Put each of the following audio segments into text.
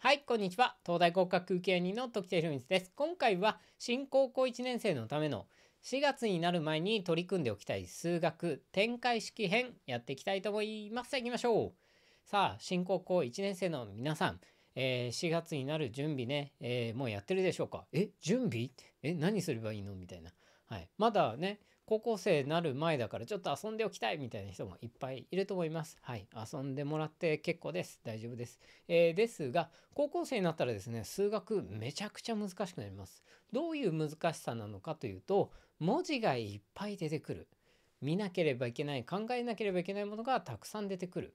はい、こんにちは。東大合格受け人の時田博光です。今回は新高校1年生のための4月になる前に取り組んでおきたい数学展開式編やっていきたいと思います。行きましょう。さあ、新高校1年生の皆さん、えー、4月になる準備ね、えー、もうやってるでしょうかえ、準備え、何すればいいのみたいな。はい。まだね、高校生になる前だからちょっと遊んでおきたいみたいな人もいっぱいいると思います。はい。遊んでもらって結構です。大丈夫です。えー、ですが、高校生になったらですね、数学めちゃくちゃ難しくなります。どういう難しさなのかというと、文字がいっぱい出てくる。見なければいけない、考えなければいけないものがたくさん出てくる。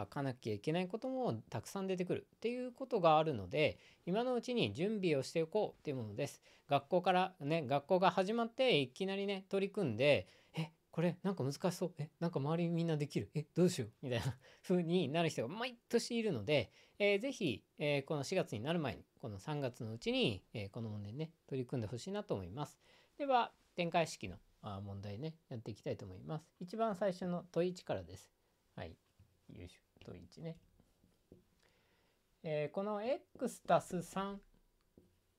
書かなきゃいけないこともたくさん出てくるっていうことがあるので今のうちに準備をしておこうっていうものです。学校からね学校が始まっていきなりね取り組んでえこれなんか難しそうえなんか周りみんなできるえどうしようみたいな 風になる人が毎年いるので、えー、ぜひ、えー、この4月になる前にこの3月のうちに、えー、この問題ね取り組んでほしいなと思います。では展開式の問題ねやっていきたいと思います。一番最初の問1からです。はいよいしょと1ね。えー、この x たす3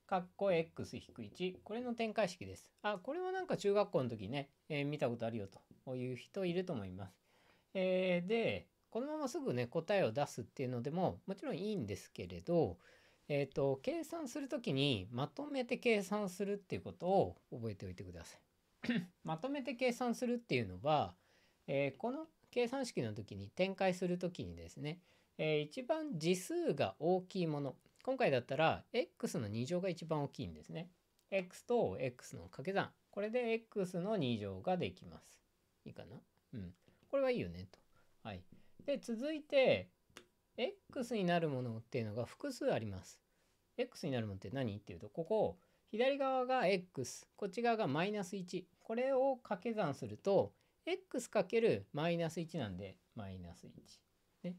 かっこ x-1 これの展開式です。あこれもなんか中学校の時ね、えー、見たことあるよという人いると思います。えー、でこのまますぐね答えを出すっていうのでももちろんいいんですけれど、えーと、と計算する時にまとめて計算するっていうことを覚えておいてください。まとめて計算するっていうのは、えー、この計算式の時に展開する時にですね、えー、一番次数が大きいもの今回だったら x の2乗が一番大きいんですね。x と x の掛け算これで x の2乗ができます。いいかなうん。これはいいよねと。はい。で続いて x になるものっていうのが複数あります。x になるものって何っていうとここ左側が x こっち側がマイナス1これを掛け算すると x かけるマイナス1なんでマイナス1。ね、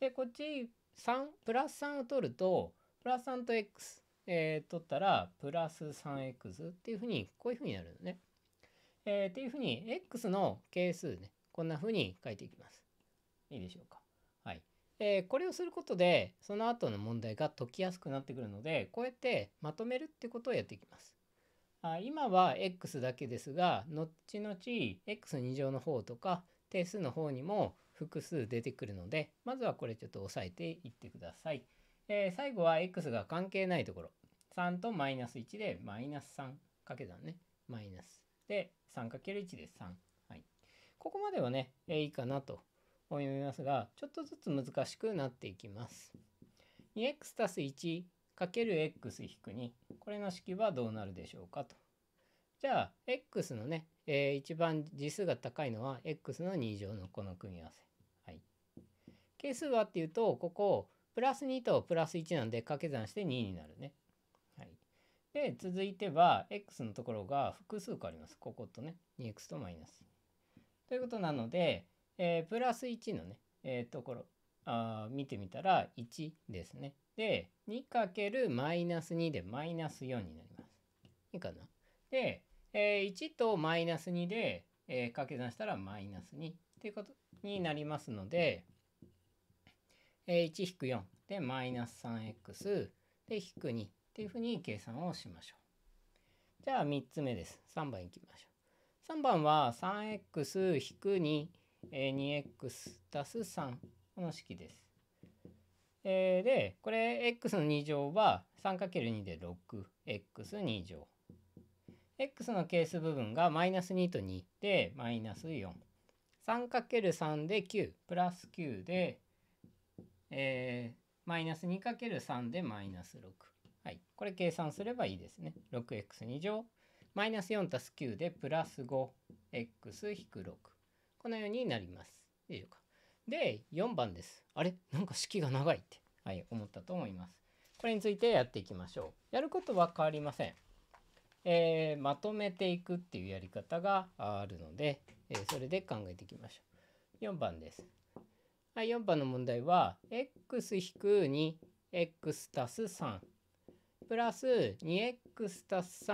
でこっち3プラス3を取るとプラス3と x、えー、取ったらプラス 3x っていうふうにこういうふうになるのね。えー、っていうふうに x の係数ねこんなふうに書いていきます。いいでしょうか。はい。えー、これをすることでその後の問題が解きやすくなってくるのでこうやってまとめるってことをやっていきます。今は x だけですが後々 x 二乗の方とか定数の方にも複数出てくるのでまずはこれちょっと押さえていってください。えー、最後は x が関係ないところ3とマイナス1でマイナス3かけ算ねマイナスで3る1で3。はい、ここまではね、えー、いいかなと思いますがちょっとずつ難しくなっていきます。2x 1る x 2これの式はどうなるでしょうかと。じゃあ x のね、えー、一番次数が高いのは x の2乗のこの組み合わせ。はい、係数はっていうとここプラス2とプラス1なんで掛け算して2になるね。はい、で続いては x のところが複数個あります。こことね 2x とマイナス。ということなので、えー、プラス1のね、えー、ところあ見てみたら1ですね。で、2るマイナス2でマイナス4になります。いいかなで、えー、1とマイナス2で、えー、掛け算したらマイナス2っていうことになりますので、えー、1-4でマイナス 3x で引く2っていうふうに計算をしましょう。じゃあ3つ目です。3番いきましょう。3番は 3x-2、えー、2x 足す3この式です。えー、で、これ x の2乗は 3×2 で 6x2 乗。x の係数部分がマイナス2と2でマイナス4。3×3 で9プラス9で、えー、マイナス 2×3 でマイナス6。はい。これ計算すればいいですね。6x2 乗。マイナス4たす9でプラス 5x 引く6。このようになります。でしょうか。で4番ですあれなんか式が長いって、はい、思ったと思いますこれについてやっていきましょうやることは変わりません、えー、まとめていくっていうやり方があるので、えー、それで考えていきましょう4番ですはい、4番の問題は x-2x 足す3プラス 2x 足す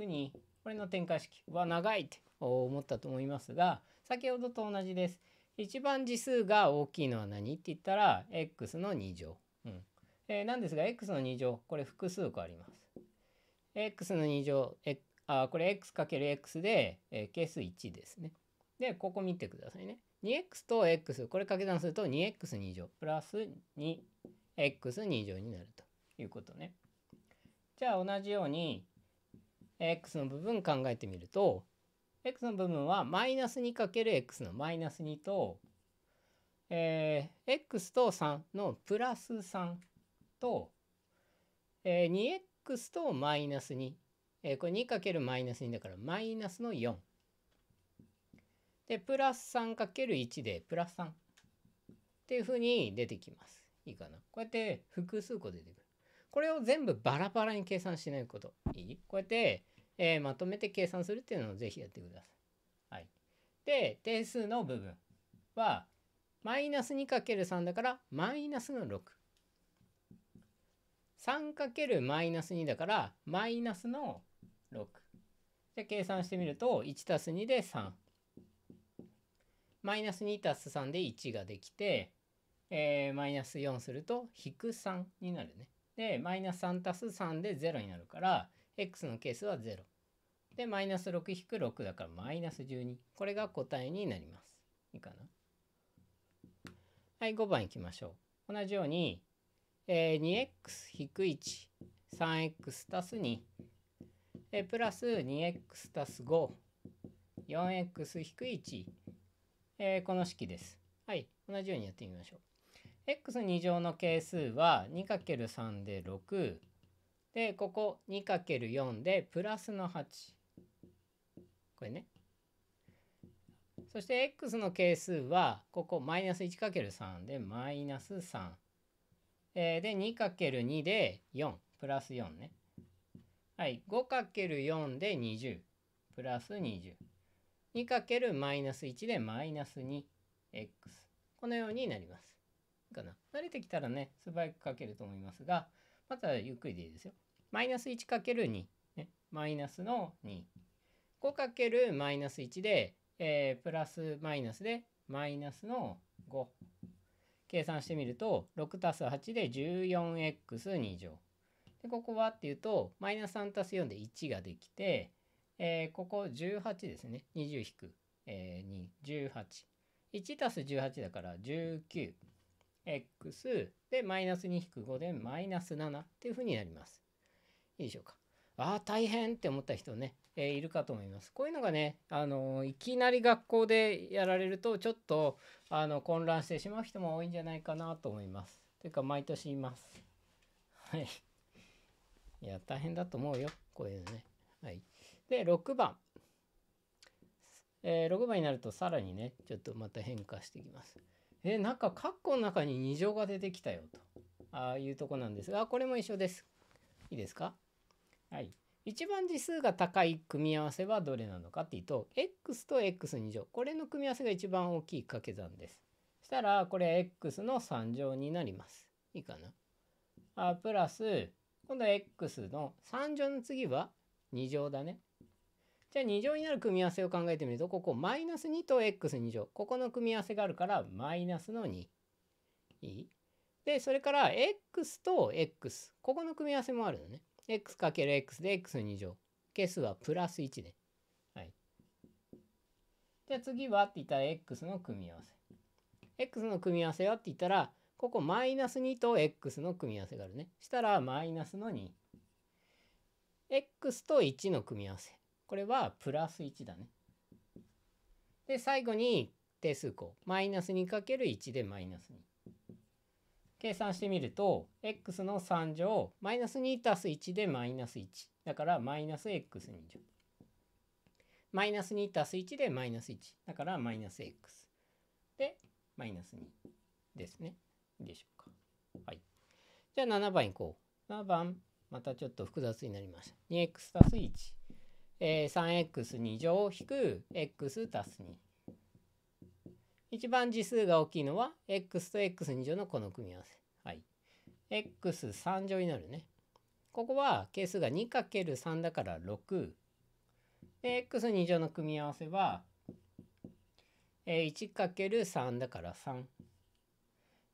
3x-2 これの展開式は長いって思ったと思いますが先ほどと同じです。一番次数が大きいのは何って言ったら x の2乗。うんえー、なんですが x の2乗これ複数個あります。x の2乗えあこれ x×x で、えー、係数1ですね。でここ見てくださいね。2x と x これ掛け算すると 2x2 乗プラス 2x2 乗になるということね。じゃあ同じように x の部分考えてみると x の部分はマイナス 2×x のマイナス2と、えー、x と3のプラス3と、えー、2x とマイナス2、えー、これ 2× マイナス2だからマイナスの4。で、プラス 3×1 でプラス3っていうふうに出てきます。いいかな。こうやって複数個出てくる。これを全部バラバラに計算しないこと。いいこうやってえー、まとめて計算するっていうのをぜひやってください。はい、で定数の部分はマイナス 2×3 だからマイナスの6。3× マイナス2だからマイナスの6。で計算してみると1たす2で3。マイナス2たす3で1ができて、えマイナス4すると引く3になるね。でマイナス3たす3で0になるから x のケースは0。で、マイナス6引く6だからマイナス12。これが答えになります。いいかな。はい、5番いきましょう。同じように、えー、2x-1、3x 足す2、えー、プラス 2x 足す5、4x-1、えー、この式です。はい、同じようにやってみましょう。x2 乗の係数は 2×3 で6、でここ 2×4 でプラスの8これねそして x の係数はここマイナス 1×3 でマイナス3、えー、で 2×2 で4プラス4ねはい 5×4 で20プラス 202× マイナス1でマイナス 2x このようになりますかな慣れてきたらね素早く書けると思いますがまたゆっくりでいいですよマイナス1る2ね、マイナスの2。マイナス1で、えー、プラスマイナスでマイナスの5。計算してみると、6たす8で 14x2 乗。で、ここはっていうと、マイナス3たす4で1ができて、えー、ここ18ですね。20引く、えー、2、18。1たす18だから19。x でマイナス2引く5でマイナス7っていうふうになります。いいでしょうか。ああ、大変って思った人ね、えー、いるかと思います。こういうのがね、あのいきなり学校でやられると、ちょっとあの混乱してしまう人も多いんじゃないかなと思います。というか、毎年います。はい。いや、大変だと思うよ。こういうのね。はい。で、6番。えー、6番になるとさらにね、ちょっとまた変化してきます。えー、なんか括弧の中に2乗が出てきたよとあいうとこなんですが、これも一緒です。いいですかはい、一番次数が高い組み合わせはどれなのかっていうと x と x 乗これの組み合わせが一番大きい掛け算です。したらこれ x の3乗になります。いいかなあプラス今度は x の3乗の次は2乗だね。じゃあ2乗になる組み合わせを考えてみるとここマイナス2と x2 乗ここの組み合わせがあるからマイナスの2。いいでそれから x と x ここの組み合わせもあるのね。x×x で x2 乗。係数はプラス1ね。はい。じゃあ次はって言ったら x の組み合わせ。x の組み合わせはって言ったら、ここマイナス2と x の組み合わせがあるね。したらマイナスの2。x と1の組み合わせ。これはプラス1だね。で、最後に定数項。マイナス 2×1 でマイナス2。計算してみると x の3乗マイナス2たす1でマイナス1だからマイナス x2 乗マイナス2たす1でマイナス1だからマイナス x でマイナス2ですねでしょうかはいじゃあ7番いこう7番またちょっと複雑になりました 2x たす1、えー、3x2 乗引く x たす2一番次数が大きいのは x と x2 乗のこの組み合わせ。はい。x3 乗になるね。ここは係数が 2×3 だから6。で、x2 乗の組み合わせは 1×3 だから3。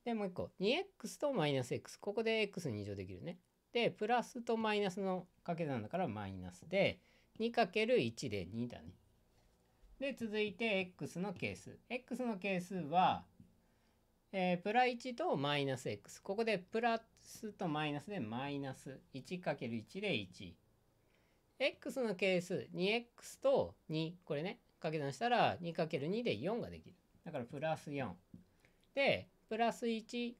で、もう一個。2x とマイナス x。ここで x2 乗できるね。で、プラスとマイナスの掛け算だからマイナスで、2×1 で2だね。で、続いて x の係数。x の係数は、えー、プラ1とマイナス x。ここでプラスとマイナスでマイナス 1×1 で1。x の係数 2x と2これね掛け算したら 2×2 で4ができるだからプラス4でプラス 1×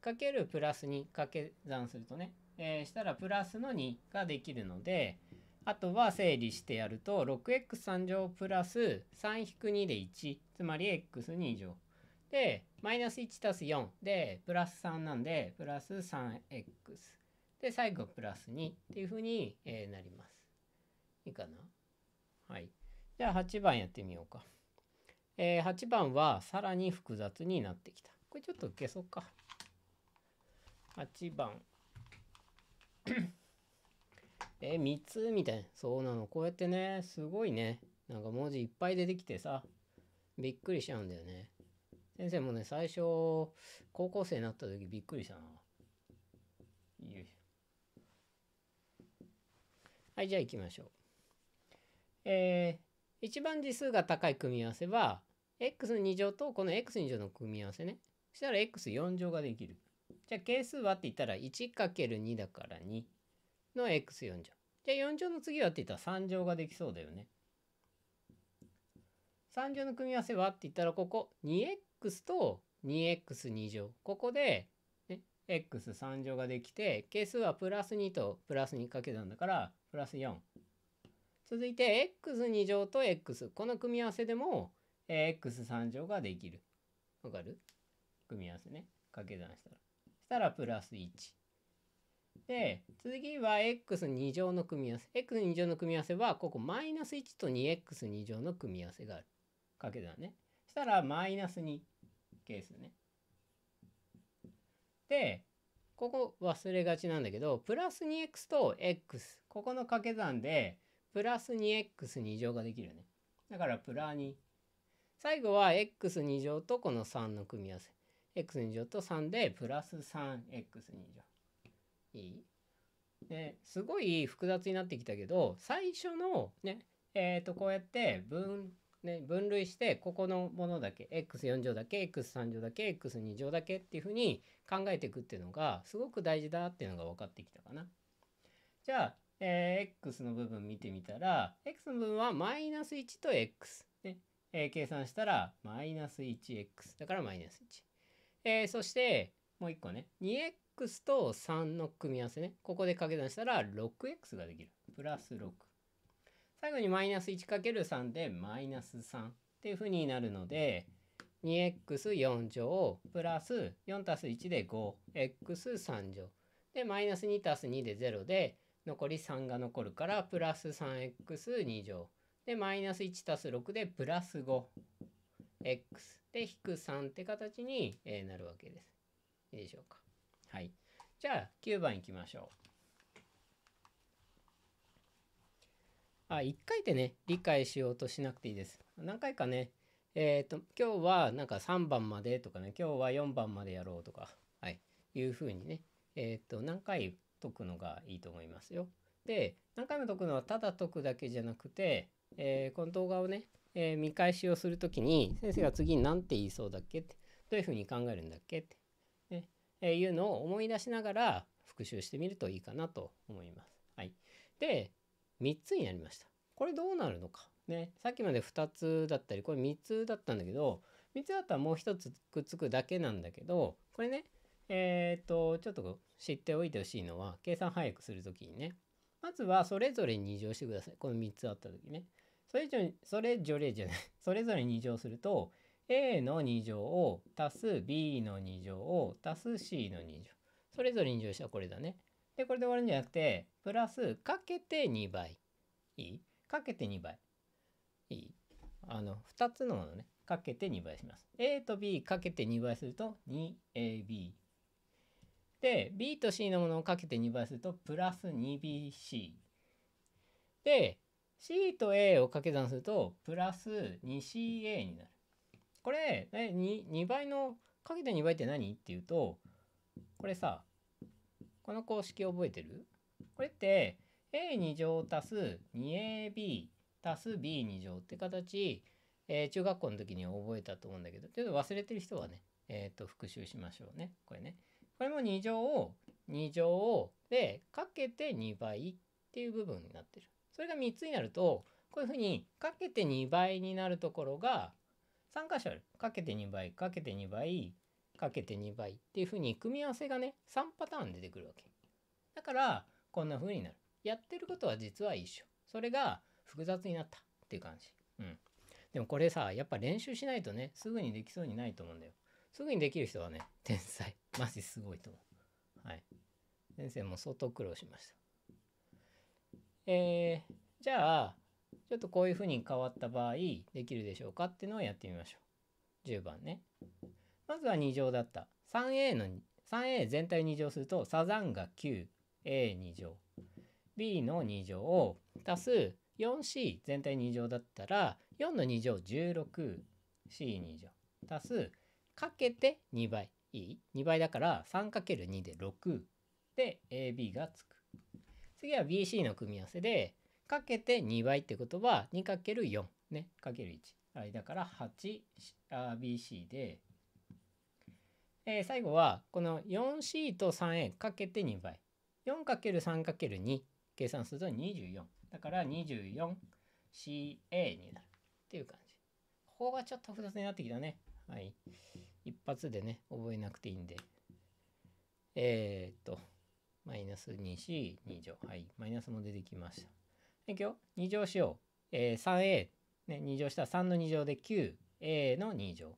プラス2掛け算するとね、えー、したらプラスの2ができるのであとは整理してやると 6x3 乗プラス3-2で1つまり x2 乗でマイナス1たす4でプラス3なんでプラス 3x で最後プラス2っていうふうに、なります。いいかなはいじゃあ8番やってみようか。えー、8番はさらに複雑になってきた。これちょっと受けそうか。8番。え3つみたいな。そうなの。こうやってね、すごいね。なんか文字いっぱい出てきてさ、びっくりしちゃうんだよね。先生もね、最初、高校生になった時びっくりしたな。よいしょ。はい、じゃあ行きましょう。えー、一番次数が高い組み合わせは、x2 乗とこの x2 乗の組み合わせね。そしたら x4 乗ができる。じゃあ係数はって言ったら 1×2 だから2。の x4 乗。じゃあ4乗の次はって言ったら3乗ができそうだよね。3乗の組み合わせはって言ったらここ 2x と 2x2 乗。ここで、ね、x3 乗ができて係数はプラス2とプラス2かけたんだからプラス4。続いて x2 乗と x この組み合わせでも x3 乗ができる。わかる組み合わせね。掛け算したら。したらプラス1。で、次は x2 乗の組み合わせ。x2 乗の組み合わせは、ここマイナス1と 2x2 乗の組み合わせがある。かけだね。したら、マイナス2係数ね。で、ここ忘れがちなんだけど、プラス 2x と x、ここの掛け算で、プラス 2x2 乗ができるよね。だから、プラ2。最後は x2 乗とこの3の組み合わせ。x2 乗と3で、プラス 3x2 乗。いい、ね、すごい複雑になってきたけど最初のねえっ、ー、とこうやって分,、ね、分類してここのものだけ x4 乗だけ x3 乗だけ x2 乗だけっていうふうに考えていくっていうのがすごく大事だっていうのが分かってきたかな。じゃあ、えー、x の部分見てみたら x の部分はマイナス1と x、ねえー、計算したらマイナス 1x だからマイナス1。えー、そしてもう1個ね 2x x と3の組み合わせね。ここで掛け算したら 6x ができる。プラス6。最後にマイナス 1×3 でマイナス3っていうふうになるので、2x4 乗プラス4たす1で 5x3 乗。で、マイナス2たす2で0で、残り3が残るから、プラス 3x2 乗。で、マイナス1たす6でプラス 5x で引く3って形になるわけです。いいでしょうか。はい。じゃあ、9番いきましょう。あ、1回でね、理解しようとしなくていいです。何回かね、えっ、ー、と、今日はなんか3番までとかね、今日は4番までやろうとか、はい、いうふうにね、えっ、ー、と、何回解くのがいいと思いますよ。で、何回も解くのはただ解くだけじゃなくて、えー、この動画をね、え見返しをする時に、先生が次に何て言いそうだっけって、どういうふうに考えるんだっけって、えー、いうのを思い出しながら復習してみるといいかなと思います。はい、で3つになりました。これどうなるのか。ね、さっきまで2つだったりこれ3つだったんだけど3つだったらもう1つくっつくだけなんだけどこれねえっ、とちょっと知っておいてほしいのは計算早くする時にねまずはそれぞれ2乗してくださいこの3つあった時ねそれぞれそれぞれじゃないそれぞれ2乗すると a の2乗を足す b の2乗を足す c の2乗それぞれ2乗したらこれだねでこれで終わるんじゃなくてプラスかけて2倍いいかけて2倍いいあの2つのものねかけて2倍します a と b かけて2倍すると 2ab で b と c のものをかけて2倍するとプラス 2bc で c と a を掛け算するとプラス 2ca になるこれ 2, 2倍のかけて2倍って何っていうとこれさこの公式覚えてるこれって a2 乗足す 2ab 足す b2 乗って形、えー、中学校の時に覚えたと思うんだけどちょっと忘れてる人はね、えっ、ー、と復習しましょうねこれね。これも2乗を2乗をでかけて2倍っていう部分になってる。それが3つになるとこういうふうにかけて2倍になるところが3箇所ある。かけて2倍、かけて2倍、かけて2倍っていうふうに組み合わせがね、3パターン出てくるわけ。だから、こんなふうになる。やってることは実は一緒。それが複雑になったっていう感じ。うん。でもこれさ、やっぱ練習しないとね、すぐにできそうにないと思うんだよ。すぐにできる人はね、天才。マジすごいと思う。はい。先生も相当苦労しました。えー、じゃあ、ちょっとこういうふうに変わった場合できるでしょうかっていうのをやってみましょう。10番ね。まずは2乗だった。3a の 3a 全体2乗するとサザンが 9a2 乗 b の2乗を足す 4c 全体2乗だったら4の2乗 16c2 乗足すかけて2倍いい ?2 倍だから 3×2 で6で ab がつく。次は bc の組み合わせでかけて2倍ってことは 2×4 ねかける1、はい、だから 8BC で、えー、最後はこの 4C と 3A かけて2倍 4×3×2 計算すると24だから 24CA になるっていう感じここがちょっと複雑になってきたねはい一発でね覚えなくていいんでえー、っとマイナス 2C2 乗はいマイナスも出てきましたいくよ。2乗しよう。えー、3a、ね、2乗したら3の2乗で 9a の2乗。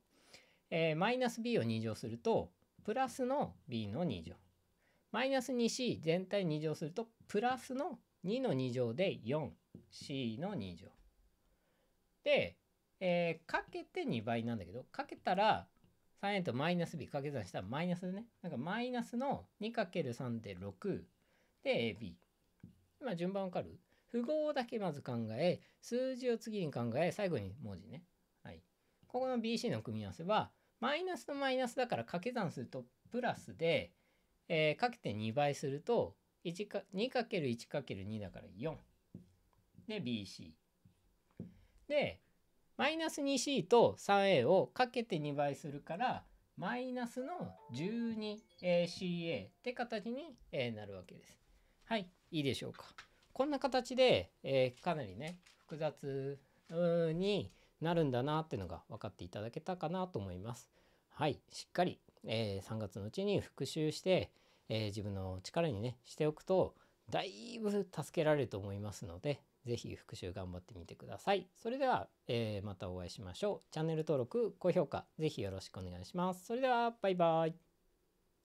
えー、マイナス b を2乗すると、プラスの b の2乗。マイナス 2c 全体2乗すると、プラスの2の2乗で 4c の2乗。で、えー、かけて2倍なんだけど、かけたら 3a とマイナス b 掛け算したらマイナスでね、なんかマイナスの 2×3 で6で ab。今順番わかる符号だけまず考え、数字を次に考え、最後に文字ね。はい。ここの BC の組み合わせは、マイナスとマイナスだから掛け算するとプラスで、えー、かけて2倍すると、か 2×1×2 だから4。で、BC。で、マイナス 2C と 3A をかけて2倍するから、マイナスの 12CA って形になるわけです。はい、いいでしょうか。こんな形で、えー、かなりね複雑になるんだなっていうのが分かっていただけたかなと思います。はい、しっかり、えー、3月のうちに復習して、えー、自分の力にねしておくとだいぶ助けられると思いますので是非復習頑張ってみてください。それでは、えー、またお会いしましょう。チャンネル登録、高評価是非よろしくお願いします。それではバイバイ。